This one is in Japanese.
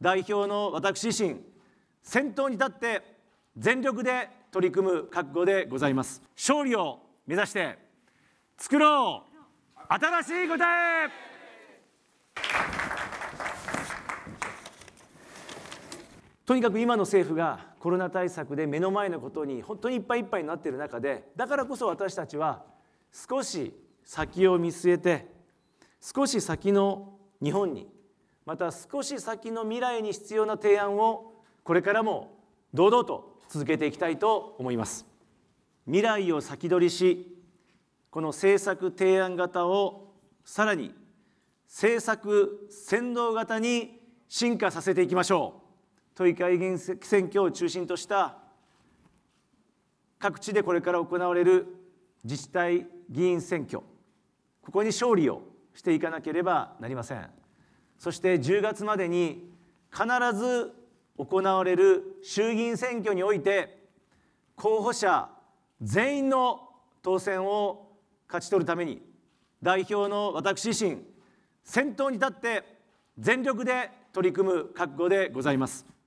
代表の私自身先頭に立って全力で取り組む覚悟でございます勝利を目指して作ろう新しい答えとにかく今の政府がコロナ対策で目の前のことに本当にいっぱいいっぱいになっている中でだからこそ私たちは少し先を見据えて少し先の日本にまた少し先の未来に必要な提案をこれからも堂々と続けていきたいと思います未来を先取りしこの政策提案型をさらに政策先導型に進化させていきましょう都議会議員選挙を中心とした各地でこれから行われる自治体議員選挙ここに勝利をしていかなければなりません。そして10月までに必ず行われる衆議院選挙において候補者全員の当選を勝ち取るために代表の私自身先頭に立って全力で取り組む覚悟でございます。